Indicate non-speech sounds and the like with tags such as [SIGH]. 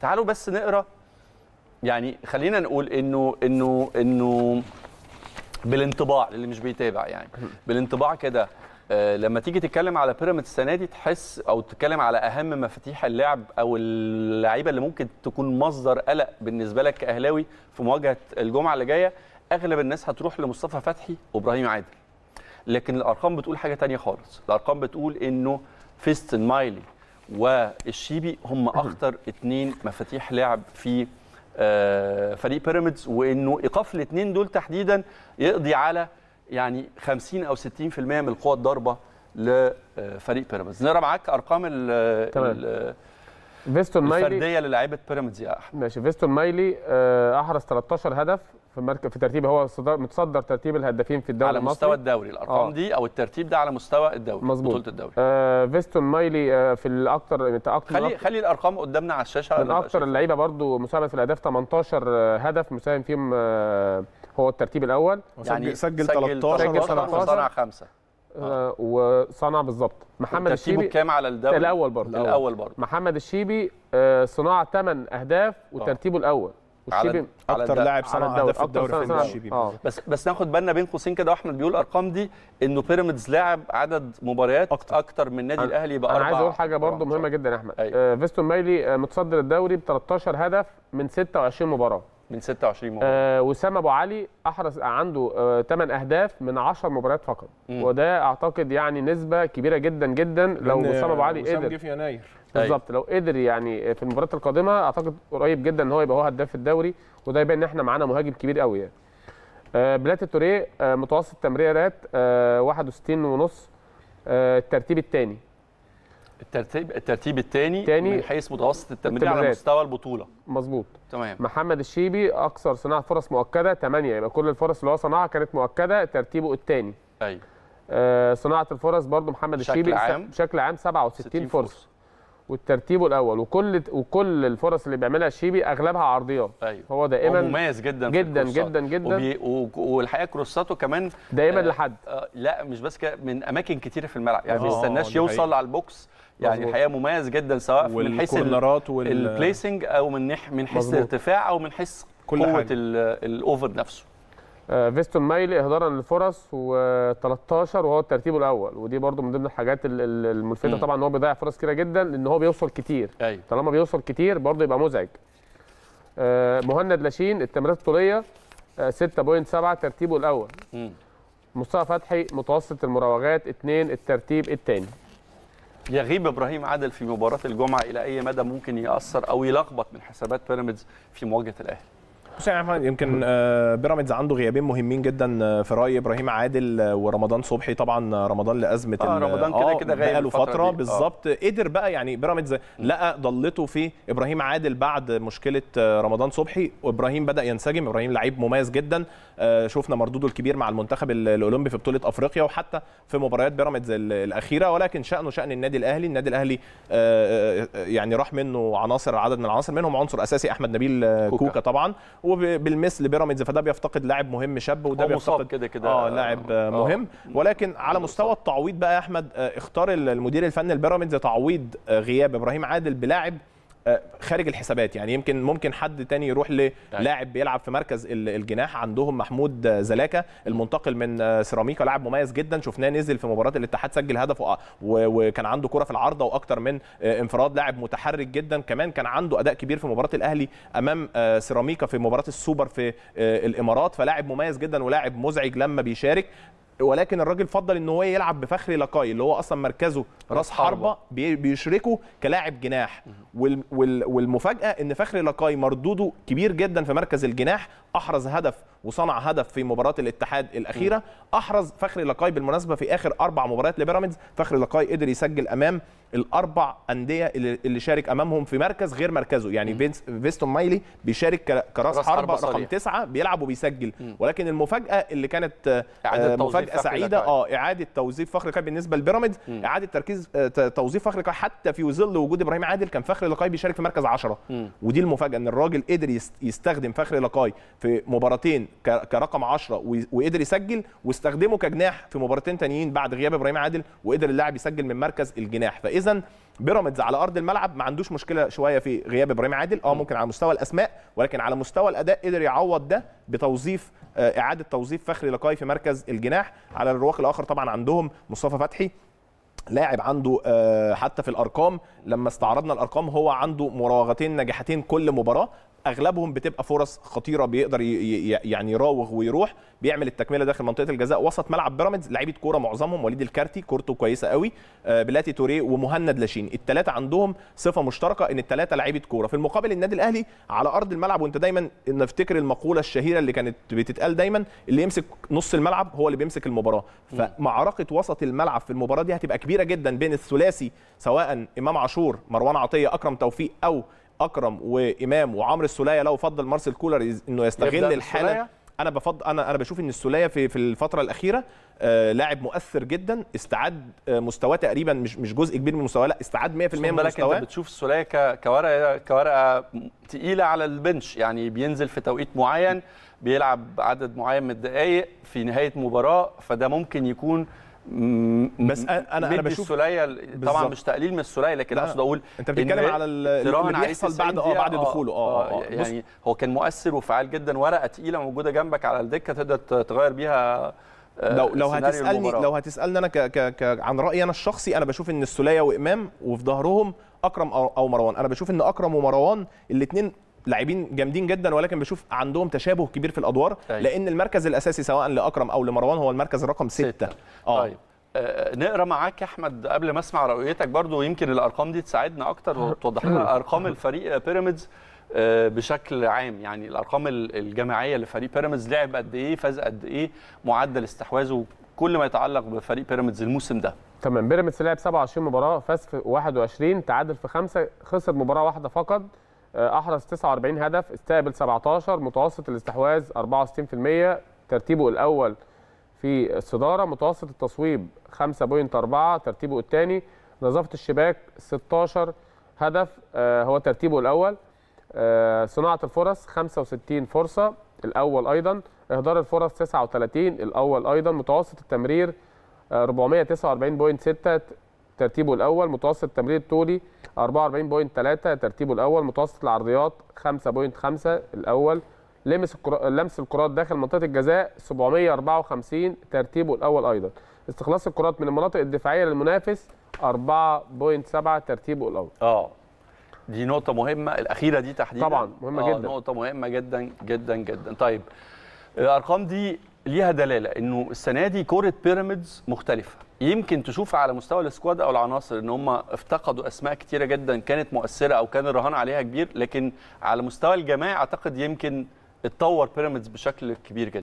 تعالوا بس نقرا يعني خلينا نقول انه انه انه بالانطباع اللي مش بيتابع يعني بالانطباع كده آه، لما تيجي تتكلم على بيراميدز السنه دي تحس او تتكلم على اهم مفاتيح اللعب او اللعيبه اللي ممكن تكون مصدر قلق بالنسبه لك كاهلاوي في مواجهه الجمعه اللي جايه اغلب الناس هتروح لمصطفى فتحي وابراهيم عادل لكن الارقام بتقول حاجه ثانيه خالص الارقام بتقول انه فيستن مايلي والشيبي هم اخطر اثنين مفاتيح لعب في آه، فريق بيراميدز وانه ايقاف الاثنين دول تحديدا يقضي على يعني 50 او 60% من القوه الضاربه لفريق بيراميدز نقرا معاك ارقام ال فيستون مايلي الفرديه للاعيبه بيراميدز يا احمد ماشي فيستون مايلي آه، احرز 13 هدف في مركز في ترتيب هو متصدر ترتيب الهدافين في الدوري على المصري. مستوى الدوري الارقام آه. دي او الترتيب ده على مستوى الدوري مظبوط بطوله الدوري آه فيستون مايلي آه في الاكثر اكثر خلي خلي الارقام قدامنا على الشاشه من اكثر اللعيبه برضو مساهمه في الاهداف 18 آه، هدف مساهم فيهم آه هو الترتيب الاول يعني سجل, سجل 13 سجل 13 وصنع 5 آه. آه. وصنع بالظبط محمد الشيبي كام على الدوري الاول برضه الاول, الأول برضه محمد الشيبي آه، صناعه 8 اهداف آه. وترتيبه الاول والشيبي اكتر لاعب صنع اهداف في الدوري في الشيبي بس بس ناخد بالنا بين قوسين كده واحمد بيقول الارقام دي انه بيراميدز لاعب عدد مباريات اكتر, أكتر من النادي الاهلي باربعه انا عايز اقول حاجه برضه مهمه جدا يا احمد أيوه. آه فيستون مايلي متصدر الدوري ب 13 هدف من 26 مباراه من 26 مباراه آه وسام ابو علي احرز عنده آه 8 اهداف من 10 مباريات فقط مم. وده اعتقد يعني نسبه كبيره جدا جدا لو وسام ابو علي قدر جه في يناير طيب. بالظبط لو قدر يعني في المباريات القادمه اعتقد قريب جدا ان هو يبقى هو هداف الدوري وده يبين ان احنا معانا مهاجم كبير قوي يعني بلات آه، بلاتي توريه آه، متوسط تمريرات آه 61 ونص آه، الترتيب الثاني الترتيب الترتيب الثاني من حيث متوسط التمرير على مستوى البطوله مظبوط تمام محمد الشيبي اكثر صناعه فرص مؤكده 8 يبقى كل الفرص اللي هو صنعها كانت مؤكده ترتيبه الثاني ايوه آه صناعه الفرص برضو محمد الشيبي عام بشكل عام 67 فرصه والترتيب الاول وكل وكل الفرص اللي بيعملها الشيبي اغلبها عرضيات أيوة. هو دائما مميز جدا جدا جدا جدا وبي... والحقيقه كروساته كمان دائما آه لحد آه لا مش بس كده من اماكن كتيره في الملعب يعني ما بيستناش آه، آه، يوصل على البوكس يعني الحقيقه مميز جدا سواء من حيث البليسنج او من من حيث الارتفاع او من حيث قوه الاوفر نفسه آه، فيستون مايلي اهدارا للفرص و13 وهو الترتيب الاول ودي برده من ضمن الحاجات الملفته طبعا ان هو بيضيع فرص كتير جدا لان هو بيوصل كتير أيوه. طالما بيوصل كتير برده يبقى مزعج آه، مهند لاشين التمريرات الطوليه 6.7 آه، ترتيبه الاول مم. مصطفى فتحي متوسط المراوغات 2 الترتيب الثاني يغيب ابراهيم عادل في مباراه الجمعه الى اي مدى ممكن ياثر او يلخبط من حسابات بيراميدز في مواجهه الاهلي بص يا محمد يمكن آه، بيراميدز عنده غيابين مهمين جدا آه، في رايي ابراهيم عادل ورمضان صبحي طبعا آه، رمضان لازمه آه رمضان كده كده غايب بقاله فتره بالظبط آه. قدر بقى يعني بيراميدز لقى ضلته في ابراهيم عادل بعد مشكله رمضان صبحي وابراهيم بدا ينسجم ابراهيم لعيب مميز جدا شفنا مردوده الكبير مع المنتخب الاولمبي في بطوله افريقيا وحتى في مباريات بيراميدز الاخيره ولكن شانه شان النادي الاهلي النادي الاهلي يعني راح منه عناصر عدد من العناصر منهم عنصر اساسي احمد نبيل كوكا, كوكا طبعا وبالمثل بيراميدز فده بيفتقد لاعب مهم شاب وده بيفتقد كده كده اه لاعب آه. مهم ولكن على مستوى التعويض بقى يا احمد آه، اختار المدير الفني لبيراميدز تعويض آه، غياب ابراهيم عادل بلاعب خارج الحسابات يعني يمكن ممكن حد تاني يروح للاعب طيب. بيلعب في مركز الجناح عندهم محمود زلاكا المنتقل من سيراميكا لاعب مميز جدا شفناه نزل في مباراه الاتحاد سجل هدف وكان عنده كره في العارضه واكتر من آه، انفراد لاعب متحرك جدا كمان كان عنده اداء كبير في مباراه الاهلي امام آه، سيراميكا في مباراه السوبر في آه، الامارات فلاعب مميز جدا ولاعب مزعج لما بيشارك ولكن الراجل فضل ان هو يلعب بفخري لقاي اللي هو اصلا مركزه راس حربه بيشركه كلاعب جناح والمفاجاه ان فخري لقاي مردوده كبير جدا في مركز الجناح احرز هدف وصنع هدف في مباراه الاتحاد الاخيره احرز فخري لقاي بالمناسبه في اخر اربع مباريات لبيراميدز فخري لقاي قدر يسجل امام الاربع انديه اللي شارك امامهم في مركز غير مركزه يعني فيستون مايلي بيشارك كراس حربه رقم تسعه بيلعب وبيسجل م. ولكن المفاجاه اللي كانت آه مفاجاه سعيده اه اعاده توظيف فخري لقاي بالنسبه لبيراميدز اعاده تركيز آه، توظيف فخري لقاي حتى في ظل وجود ابراهيم عادل كان فخري لقاي بيشارك في مركز 10 ودي المفاجاه ان الراجل قدر يستخدم فخر لقاي في مباراتين كرقم 10 وقدر يسجل واستخدمه كجناح في مباراتين تانيين بعد غياب ابراهيم عادل وقدر اللاعب يسجل من مركز الجناح فاذا بيراميدز على ارض الملعب ما عندوش مشكله شويه في غياب ابراهيم عادل اه ممكن على مستوى الاسماء ولكن على مستوى الاداء قدر يعوض ده بتوظيف آه، اعاده توظيف فخري لقاي في مركز الجناح على الرواق الاخر طبعا عندهم مصطفى فتحي لاعب عنده آه، حتى في الارقام لما استعرضنا الارقام هو عنده مراوغتين نجاحتين كل مباراه اغلبهم بتبقى فرص خطيره بيقدر يعني يراوغ ويروح بيعمل التكمله داخل منطقه الجزاء وسط ملعب بيراميدز لعيبه كوره معظمهم وليد الكارتي كورته كويسه قوي آه، بلاتي توريه ومهند لاشين الثلاثه عندهم صفه مشتركه ان الثلاثه لعيبه كوره في المقابل النادي الاهلي على ارض الملعب وانت دايما نفتكر المقوله الشهيره اللي كانت بتتقال دايما اللي يمسك نص الملعب هو اللي بيمسك المباراه فمعركه وسط الملعب في المباراه دي هتبقى كبيره جدا بين الثلاثي سواء امام عاشور مروان عطيه اكرم توفيق او اكرم وامام وعمرو السوليه لو فضل مارسيل كولر انه يستغل الحاله انا بفضل انا انا بشوف ان السوليه في في الفتره الاخيره آه، لاعب مؤثر جدا استعاد آه، مستواه تقريبا مش مش جزء كبير من مستواه لا استعاد 100% من مستواه انت بتشوف السوليه كورقه كورقه تقيله على البنش يعني بينزل في توقيت معين بيلعب عدد معين من الدقائق في نهايه مباراه فده ممكن يكون بس انا انا بشوف السوليه طبعا مش تقليل من السوليه لكن اقصد اقول انت بتتكلم على اللي بيحصل بعد اه بعد دخوله اه, آه, آه يعني هو كان مؤثر وفعال جدا ورقه تقيله موجوده جنبك على الدكه تقدر تغير بيها آه، لو لو هتسالني المباراة. لو هتسالني انا ك ك ك عن رايي انا الشخصي انا بشوف ان السوليه وامام وفي ظهرهم اكرم او مروان انا بشوف ان اكرم ومروان الاثنين لاعبين جامدين جدا ولكن بشوف عندهم تشابه كبير في الادوار أيوة. لان المركز الاساسي سواء لاكرم او لمروان هو المركز رقم ستة, اه طيب آه،, آه نقرا معاك يا احمد قبل ما اسمع رؤيتك برضو يمكن الارقام دي تساعدنا اكتر وتوضح لنا [LAUGHS] ارقام الفريق بيراميدز آه، بشكل عام يعني الارقام الجماعيه لفريق بيراميدز لعب قد ايه فاز قد ايه معدل استحواذه كل ما يتعلق بفريق بيراميدز الموسم ده تمام بيراميدز لعب 27 مباراه فاز في 21 تعادل في 5 خسر مباراه واحده فقط آه، احرز 49 هدف استقبل 17 متوسط الاستحواذ 64% ترتيبه الاول في الصداره متوسط التصويب 5.4 ترتيبه الثاني نظافه الشباك 16 هدف آه، هو ترتيبه الاول آه، صناعه الفرص 65 فرصه الاول ايضا اهدار الفرص 39 الاول ايضا متوسط التمرير 449.6 ترتيبه الاول متوسط التمرير الطولي 44.3 ترتيبه الاول متوسط العرضيات 5.5 الاول لمس لمس الكرات داخل منطقه الجزاء 754 ترتيبه الاول ايضا استخلاص الكرات من المناطق الدفاعيه للمنافس 4.7 ترتيبه الاول اه دي نقطه مهمه الاخيره دي تحديدا طبعا مهمه آه جدا نقطه مهمه جدا جدا جدا طيب الارقام دي ليها دلاله انه السنه دي كوره بيراميدز مختلفه يمكن تشوف على مستوى السكواد او العناصر ان هم افتقدوا اسماء كتيره جدا كانت مؤثره او كان الرهان عليها كبير لكن على مستوى الجماعي اعتقد يمكن اتطور بيراميدز بشكل كبير جدا